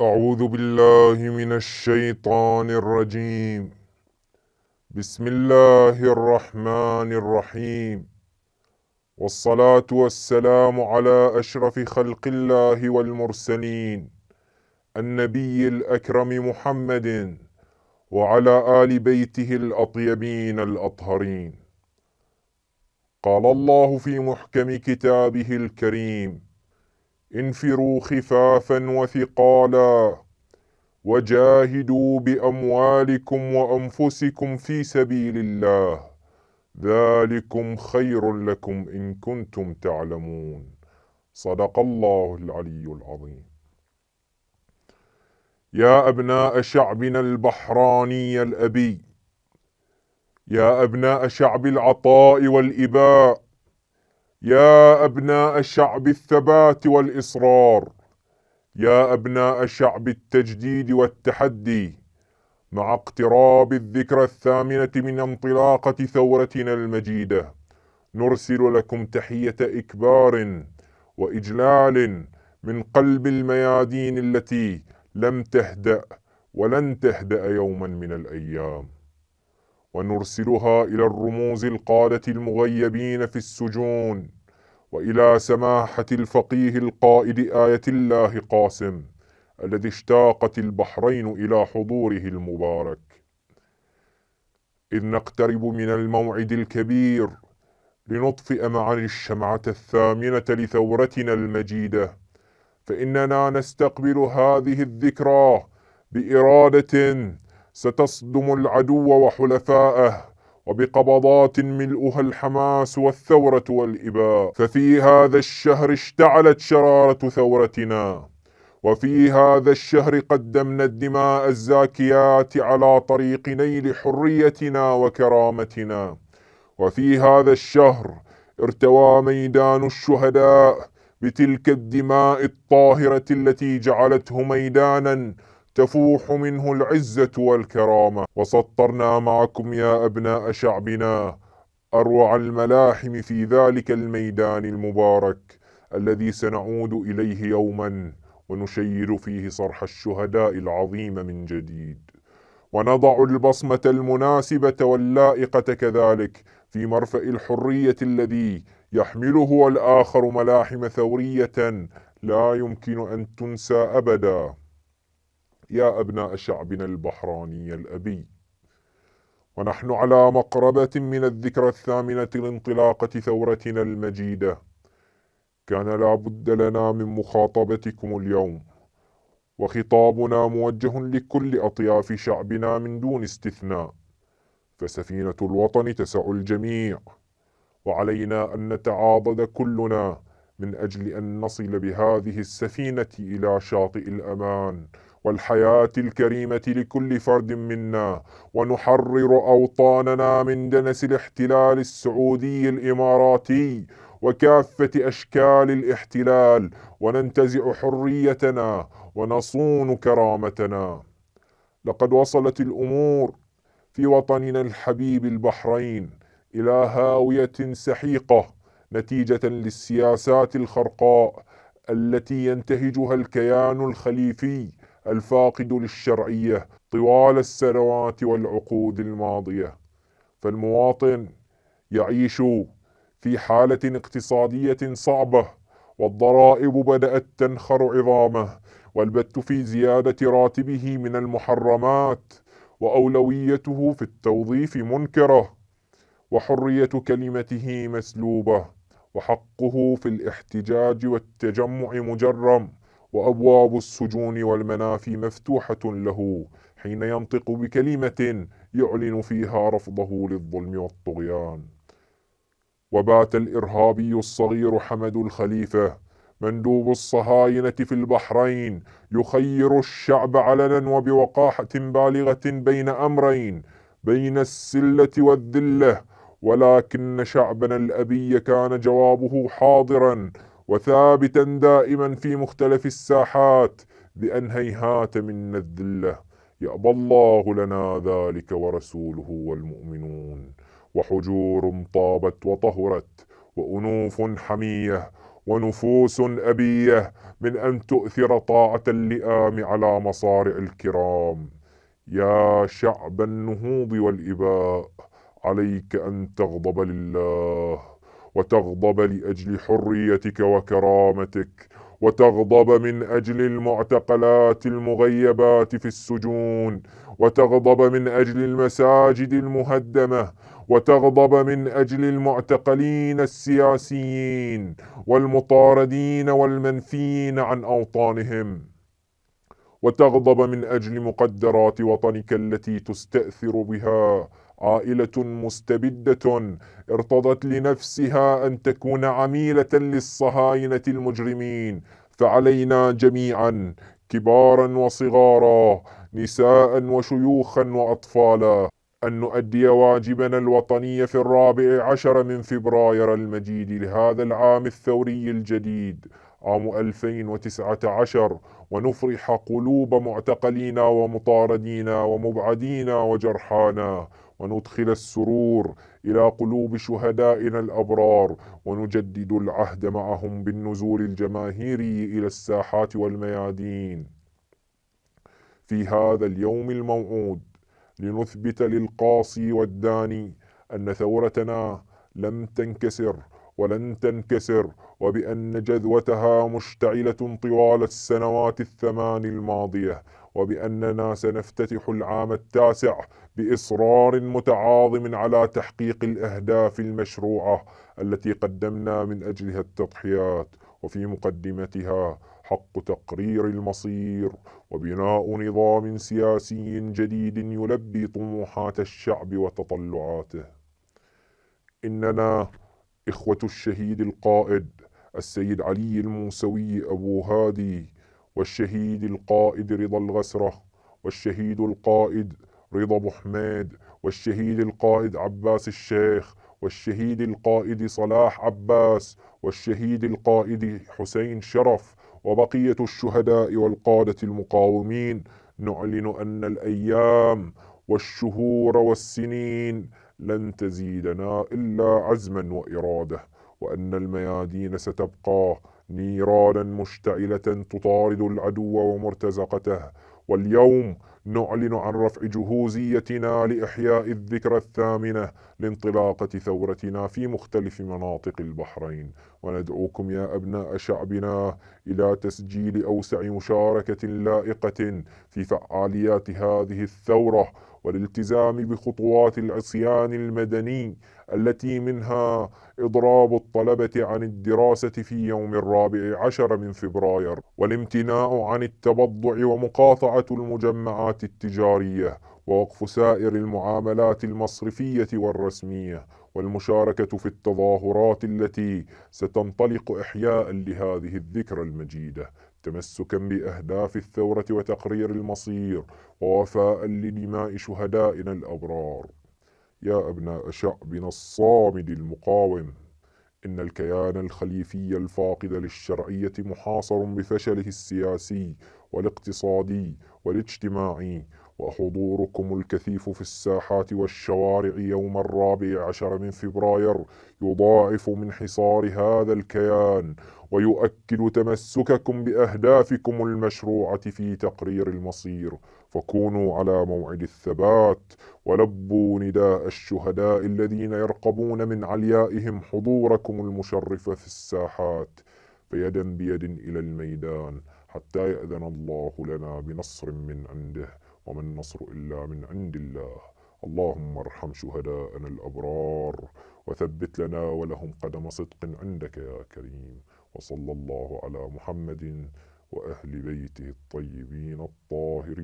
أعوذ بالله من الشيطان الرجيم بسم الله الرحمن الرحيم والصلاة والسلام على أشرف خلق الله والمرسلين النبي الأكرم محمد وعلى آل بيته الأطيبين الأطهرين قال الله في محكم كتابه الكريم انفروا خفافا وثقالا وجاهدوا باموالكم وانفسكم في سبيل الله ذلكم خير لكم ان كنتم تعلمون صدق الله العلي العظيم يا ابناء شعبنا البحراني الابي يا ابناء شعب العطاء والاباء يا أبناء شعب الثبات والإصرار يا أبناء شعب التجديد والتحدي مع اقتراب الذكرى الثامنة من انطلاقة ثورتنا المجيدة نرسل لكم تحية إكبار وإجلال من قلب الميادين التي لم تهدأ ولن تهدأ يوما من الأيام ونرسلها إلى الرموز القادة المغيبين في السجون وإلى سماحة الفقيه القائد آية الله قاسم الذي اشتاقت البحرين إلى حضوره المبارك إذ نقترب من الموعد الكبير لنطفئ معا الشمعة الثامنة لثورتنا المجيدة فإننا نستقبل هذه الذكرى بإرادة ستصدم العدو وحلفاءه وبقبضات ملؤها الحماس والثورة والإباء ففي هذا الشهر اشتعلت شرارة ثورتنا وفي هذا الشهر قدمنا الدماء الزاكيات على طريق نيل حريتنا وكرامتنا وفي هذا الشهر ارتوى ميدان الشهداء بتلك الدماء الطاهرة التي جعلته ميدانا تفوح منه العزة والكرامة وسطرنا معكم يا أبناء شعبنا أروع الملاحم في ذلك الميدان المبارك الذي سنعود إليه يوما ونشير فيه صرح الشهداء العظيم من جديد ونضع البصمة المناسبة واللائقة كذلك في مرفأ الحرية الذي يحمله الآخر ملاحم ثورية لا يمكن أن تنسى أبداً يا أبناء شعبنا البحراني الأبي ونحن على مقربة من الذكرى الثامنة لانطلاقة ثورتنا المجيدة كان لا بد لنا من مخاطبتكم اليوم وخطابنا موجه لكل أطياف شعبنا من دون استثناء فسفينة الوطن تسع الجميع وعلينا أن نتعاضد كلنا من أجل أن نصل بهذه السفينة إلى شاطئ الأمان والحياة الكريمة لكل فرد منا ونحرر أوطاننا من دنس الاحتلال السعودي الإماراتي وكافة أشكال الاحتلال وننتزع حريتنا ونصون كرامتنا لقد وصلت الأمور في وطننا الحبيب البحرين إلى هاوية سحيقة نتيجة للسياسات الخرقاء التي ينتهجها الكيان الخليفي الفاقد للشرعية طوال السنوات والعقود الماضية فالمواطن يعيش في حالة اقتصادية صعبة والضرائب بدأت تنخر عظامه والبت في زيادة راتبه من المحرمات وأولويته في التوظيف منكرة وحرية كلمته مسلوبة وحقه في الاحتجاج والتجمع مجرم وابواب السجون والمنافي مفتوحه له حين ينطق بكلمه يعلن فيها رفضه للظلم والطغيان وبات الارهابي الصغير حمد الخليفه مندوب الصهاينه في البحرين يخير الشعب علنا وبوقاحه بالغه بين امرين بين السله والذله ولكن شعبنا الابي كان جوابه حاضرا وثابتا دائما في مختلف الساحات بان هيهات منا الذلة يأبى الله لنا ذلك ورسوله والمؤمنون وحجور طابت وطهرت وأنوف حمية ونفوس أبية من أن تؤثر طاعة اللئام على مصارع الكرام يا شعب النهوض والإباء عليك أن تغضب لله وتغضب لاجل حريتك وكرامتك وتغضب من اجل المعتقلات المغيبات في السجون وتغضب من اجل المساجد المهدمه وتغضب من اجل المعتقلين السياسيين والمطاردين والمنفيين عن اوطانهم وتغضب من اجل مقدرات وطنك التي تستاثر بها عائله مستبده ارتضت لنفسها ان تكون عميله للصهاينه المجرمين فعلينا جميعا كبارا وصغارا نساء وشيوخا واطفالا أن نؤدي واجبنا الوطني في الرابع عشر من فبراير المجيد لهذا العام الثوري الجديد عام 2019 ونفرح قلوب معتقلينا ومطاردينا ومبعدينا وجرحانا وندخل السرور إلى قلوب شهدائنا الأبرار ونجدد العهد معهم بالنزول الجماهيري إلى الساحات والميادين في هذا اليوم الموعود لنثبت للقاصي والداني أن ثورتنا لم تنكسر ولن تنكسر وبأن جذوتها مشتعلة طوال السنوات الثمان الماضية وبأننا سنفتتح العام التاسع بإصرار متعاظم على تحقيق الأهداف المشروعة التي قدمنا من أجلها التضحيات وفي مقدمتها حق تقرير المصير وبناء نظام سياسي جديد يلبي طموحات الشعب وتطلعاته إننا إخوة الشهيد القائد السيد علي الموسوي أبو هادي والشهيد القائد رضا الغسرة والشهيد القائد رضا بحماد حميد والشهيد القائد عباس الشيخ والشهيد القائد صلاح عباس والشهيد القائد حسين شرف وبقية الشهداء والقادة المقاومين نعلن أن الأيام والشهور والسنين لن تزيدنا إلا عزما وإرادة وأن الميادين ستبقى نيرانا مشتعلة تطارد العدو ومرتزقته واليوم نعلن عن رفع جهوزيتنا لإحياء الذكرى الثامنة لانطلاقة ثورتنا في مختلف مناطق البحرين وندعوكم يا أبناء شعبنا إلى تسجيل أوسع مشاركة لائقة في فعاليات هذه الثورة والالتزام بخطوات العصيان المدني التي منها إضراب الطلبة عن الدراسة في يوم الرابع عشر من فبراير والامتناء عن التبضع ومقاطعة المجمعات التجارية ووقف سائر المعاملات المصرفية والرسمية والمشاركة في التظاهرات التي ستنطلق إحياء لهذه الذكرى المجيدة تمسكا باهداف الثوره وتقرير المصير ووفاء لدماء شهدائنا الابرار يا ابناء شعبنا الصامد المقاوم إن الكيان الخليفي الفاقد للشرعية محاصر بفشله السياسي والاقتصادي والاجتماعي وحضوركم الكثيف في الساحات والشوارع يوم الرابع عشر من فبراير يضاعف من حصار هذا الكيان ويؤكد تمسككم باهدافكم المشروعه في تقرير المصير فكونوا على موعد الثبات ولبوا نداء الشهداء الذين يرقبون من عليائهم حضوركم المشرف في الساحات فيدا بيد الى الميدان حتى ياذن الله لنا بنصر من عنده وما النصر إلا من عند الله اللهم ارحم شهداءنا الأبرار وثبت لنا ولهم قدم صدق عندك يا كريم وصلى الله على محمد وأهل بيته الطيبين الطاهرين